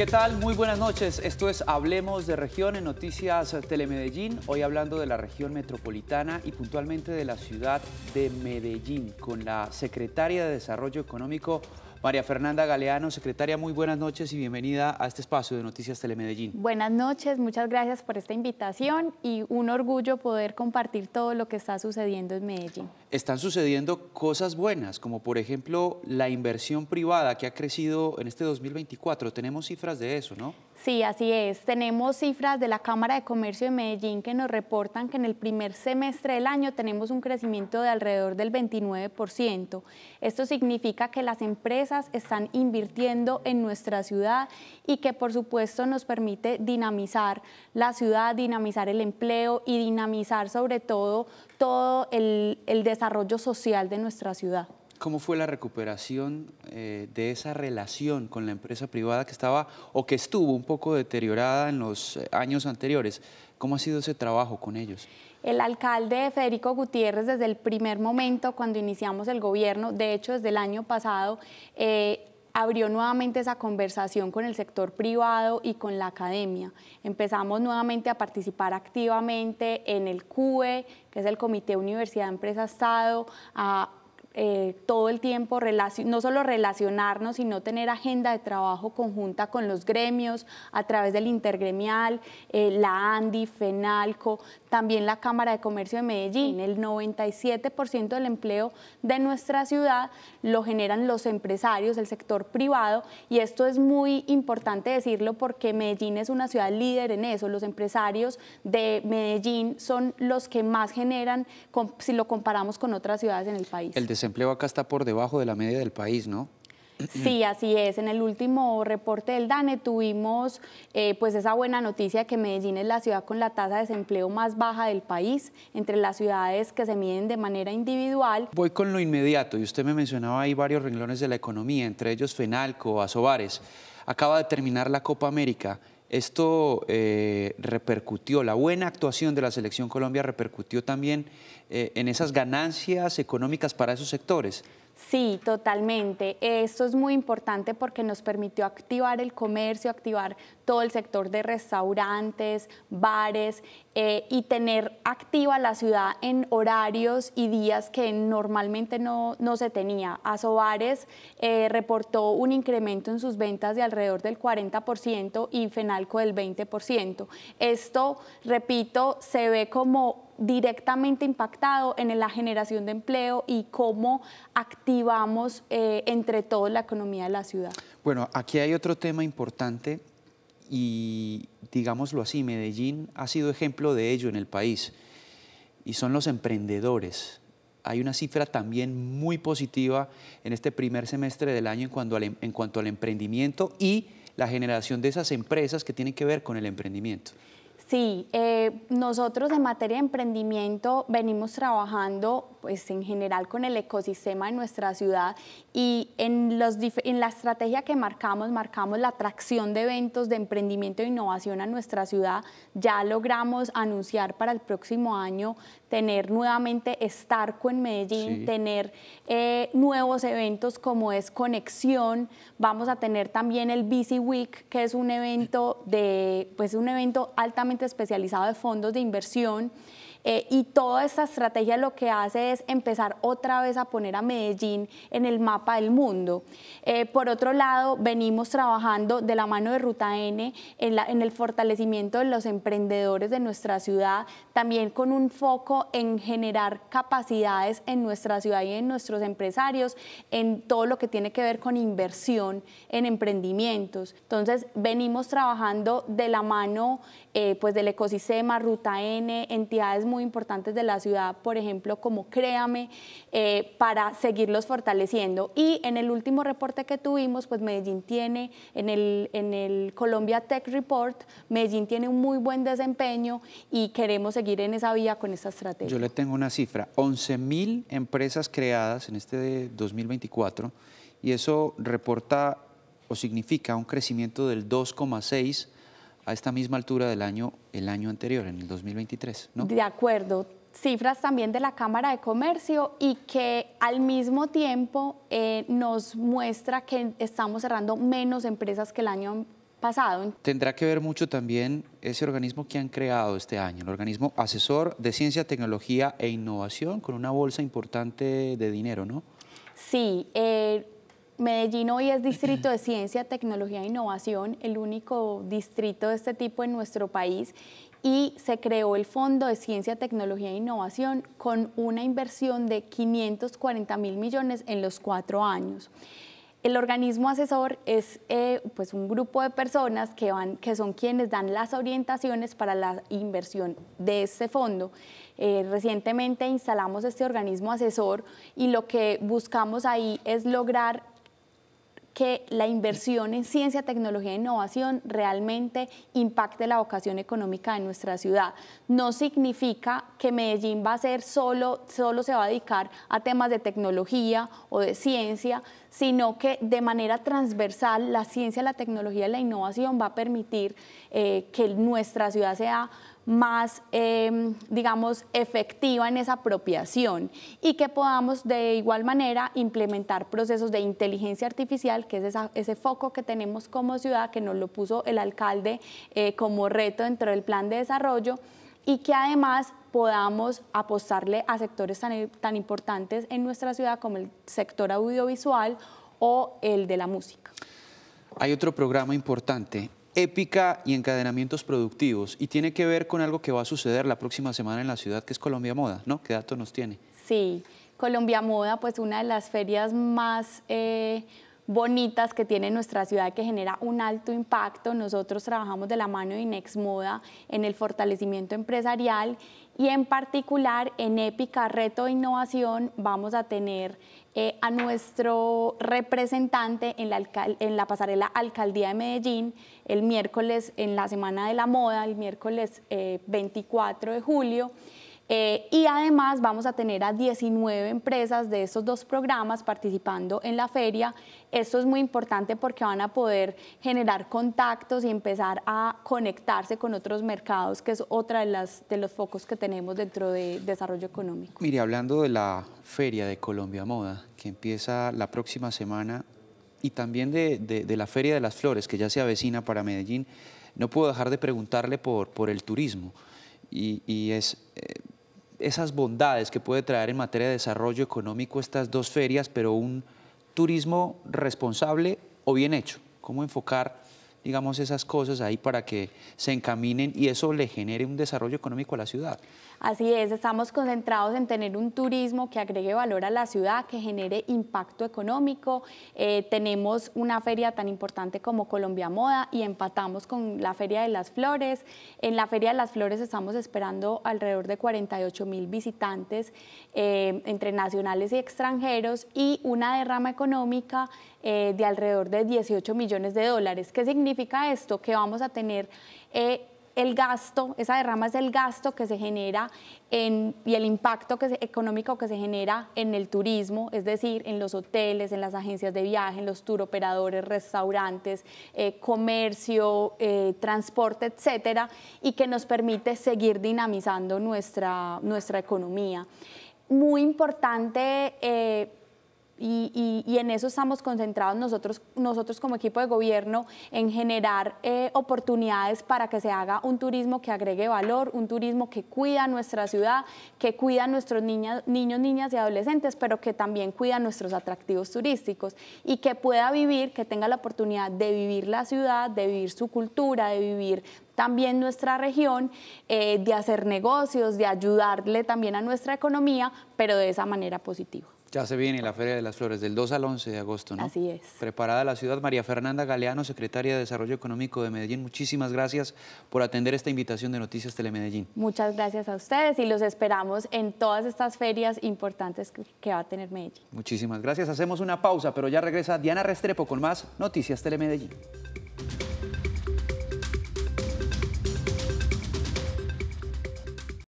¿Qué tal? Muy buenas noches. Esto es Hablemos de Región en Noticias Telemedellín. Hoy hablando de la región metropolitana y puntualmente de la ciudad de Medellín con la secretaria de Desarrollo Económico. María Fernanda Galeano, secretaria, muy buenas noches y bienvenida a este espacio de Noticias Telemedellín. Buenas noches, muchas gracias por esta invitación y un orgullo poder compartir todo lo que está sucediendo en Medellín. Están sucediendo cosas buenas, como por ejemplo la inversión privada que ha crecido en este 2024. Tenemos cifras de eso, ¿no? Sí, así es. Tenemos cifras de la Cámara de Comercio de Medellín que nos reportan que en el primer semestre del año tenemos un crecimiento de alrededor del 29%. Esto significa que las empresas están invirtiendo en nuestra ciudad y que por supuesto nos permite dinamizar la ciudad, dinamizar el empleo y dinamizar sobre todo todo el desarrollo social de nuestra ciudad. ¿Cómo fue la recuperación eh, de esa relación con la empresa privada que estaba o que estuvo un poco deteriorada en los eh, años anteriores? ¿Cómo ha sido ese trabajo con ellos? El alcalde Federico Gutiérrez, desde el primer momento cuando iniciamos el gobierno, de hecho desde el año pasado, eh, abrió nuevamente esa conversación con el sector privado y con la academia. Empezamos nuevamente a participar activamente en el CUE, que es el Comité Universidad Empresa Estado, a eh, todo el tiempo, no solo relacionarnos, sino tener agenda de trabajo conjunta con los gremios a través del intergremial, eh, la ANDI, FENALCO, también la Cámara de Comercio de Medellín. El 97% del empleo de nuestra ciudad lo generan los empresarios, el sector privado, y esto es muy importante decirlo porque Medellín es una ciudad líder en eso. Los empresarios de Medellín son los que más generan, si lo comparamos con otras ciudades en el país desempleo acá está por debajo de la media del país, ¿no? Sí, así es. En el último reporte del DANE tuvimos eh, pues esa buena noticia que Medellín es la ciudad con la tasa de desempleo más baja del país, entre las ciudades que se miden de manera individual. Voy con lo inmediato y usted me mencionaba ahí varios renglones de la economía, entre ellos Fenalco, Asobares. Acaba de terminar la Copa América esto eh, repercutió, la buena actuación de la selección Colombia repercutió también eh, en esas ganancias económicas para esos sectores. Sí, totalmente. Esto es muy importante porque nos permitió activar el comercio, activar todo el sector de restaurantes, bares eh, y tener activa la ciudad en horarios y días que normalmente no, se tenía. Asobares eh, reportó un incremento en sus ventas de alrededor del 40% y Fenalco del 20%. Esto, repito, se ve como directamente impactado en la generación de empleo y cómo activamos eh, entre todos la economía de la ciudad. Bueno, aquí hay otro tema importante y digámoslo así, Medellín ha sido ejemplo de ello en el país y son los emprendedores. Hay una cifra también muy positiva en este primer semestre del año en em, cuanto al emprendimiento y la generación de esas empresas que tienen que ver con el emprendimiento. Sí, eh, nosotros en materia de emprendimiento venimos trabajando pues en general con el ecosistema de nuestra ciudad y en, los, en la estrategia que marcamos, marcamos la atracción de eventos de emprendimiento e innovación a nuestra ciudad. Ya logramos anunciar para el próximo año tener nuevamente Starco en Medellín, tener eh, nuevos eventos como es Conexión, vamos a tener también el Busy Week, que es un evento, de, pues, un evento altamente especializado de fondos de inversión. Eh, y toda esta estrategia lo que hace es empezar otra vez a poner a Medellín en el mapa del mundo. Eh, por otro lado, venimos trabajando de la mano de Ruta N en, el fortalecimiento de los emprendedores de nuestra ciudad, también con un foco en generar capacidades en nuestra ciudad y en nuestros empresarios, en todo lo que tiene que ver con inversión en emprendimientos. Entonces, venimos trabajando de la mano eh, pues del ecosistema, Ruta N, entidades muy importantes de la ciudad, por ejemplo, como Créame, eh, para seguirlos fortaleciendo. Y en el último reporte que tuvimos, pues Medellín tiene, en el, en el Colombia Tech Report, Medellín tiene un muy buen desempeño y queremos seguir en esa vía con esta estrategia. Yo le tengo una cifra, 11.000 empresas creadas en este 2024 y eso reporta o significa un crecimiento del 2,6% a esta misma altura del año, el año anterior, en el 2023, ¿no? De acuerdo. Cifras también de la Cámara de Comercio y que al mismo tiempo eh, nos muestra que estamos cerrando menos empresas que el año pasado. Tendrá que ver mucho también ese organismo que han creado este año, el organismo asesor de ciencia, tecnología e innovación, con una bolsa importante de dinero, ¿no? Sí, eh, Medellín hoy es distrito de ciencia, tecnología e innovación, el único distrito de este tipo en nuestro país y se creó el Fondo de Ciencia, Tecnología e Innovación con una inversión de 540 mil millones en los cuatro años. El organismo asesor es eh, pues un grupo de personas que, van, que son quienes dan las orientaciones para la inversión de ese fondo. Eh, recientemente instalamos este organismo asesor y lo que buscamos ahí es lograr que la inversión en ciencia, tecnología e innovación realmente impacte la vocación económica de nuestra ciudad. No significa que Medellín va a ser solo, solo se va a dedicar a temas de tecnología o de ciencia, sino que de manera transversal la ciencia, la tecnología y la innovación va a permitir eh, que nuestra ciudad sea más, em, digamos, efectiva en esa apropiación y que podamos de igual manera implementar procesos de inteligencia artificial, que es ese foco que tenemos como ciudad, que nos lo puso el alcalde eh, como reto dentro del plan de desarrollo y que además podamos apostarle a sectores tan, tan importantes en nuestra ciudad como el sector audiovisual o el de la música. Hay otro programa importante épica y encadenamientos productivos y tiene que ver con algo que va a suceder la próxima semana en la ciudad, que es Colombia Moda, ¿no? ¿Qué dato nos tiene? Sí, Colombia Moda, pues una de las ferias más... Eh, bonitas que tiene nuestra ciudad que genera un alto impacto. Nosotros trabajamos de la mano de Inex Moda en el fortalecimiento empresarial y en particular en Épica Reto de Innovación vamos a tener eh, a nuestro representante en la, pasarela Alcaldía de Medellín el miércoles en la Semana de la Moda, el miércoles 24 eh, de julio. Eh, y además vamos a tener a 19 empresas de estos dos programas participando en la feria. Esto es muy importante porque van a poder generar contactos y empezar a conectarse con otros mercados, que es otra de, las, de los focos que tenemos dentro de desarrollo económico. Mire, hablando de la feria de Colombia Moda, que empieza la próxima semana, y también de, la Feria de las Flores, que ya se avecina para Medellín, no puedo dejar de preguntarle por, por el turismo. Y, es, eh, esas bondades que puede traer en materia de desarrollo económico estas dos ferias, pero un turismo responsable o bien hecho. ¿Cómo enfocar digamos, esas cosas ahí para que se encaminen y eso le genere un desarrollo económico a la ciudad. Así es, estamos concentrados en tener un turismo que agregue valor a la ciudad, que genere impacto económico. Eh, tenemos una feria tan importante como Colombia Moda y empatamos con la Feria de las Flores. En la Feria de las Flores estamos esperando alrededor de 48 mil visitantes eh, entre nacionales y extranjeros y una derrama económica eh, de alrededor de 18 millones de dólares. ¿Qué significa esto? Que vamos a tener... Eh, el gasto, esa derrama es el gasto que se genera y el impacto económico que se genera en el turismo, es decir, en los hoteles, en las agencias de viaje, en los tour operadores, restaurantes, eh, comercio, transporte, etcétera, y que nos permite seguir dinamizando nuestra, nuestra economía. Muy importante. Y, en eso estamos concentrados nosotros, nosotros como equipo de gobierno en generar eh, oportunidades para que se haga un turismo que agregue valor, un turismo que cuida nuestra ciudad, que cuida a nuestros niños, niñas y adolescentes, pero que también cuida nuestros atractivos turísticos y que pueda vivir, que tenga la oportunidad de vivir la ciudad, de vivir su cultura, de vivir también nuestra región, eh, de hacer negocios, de ayudarle también a nuestra economía, pero de esa manera positiva. Ya se viene la Feria de las Flores del 2 al 11 de agosto, ¿no? Así es. Preparada la ciudad, María Fernanda Galeano, secretaria de Desarrollo Económico de Medellín. Muchísimas gracias por atender esta invitación de Noticias Telemedellín. Muchas gracias a ustedes y los esperamos en todas estas ferias importantes que va a tener Medellín. Muchísimas gracias. Hacemos una pausa, pero ya regresa Diana Restrepo con más Noticias Telemedellín.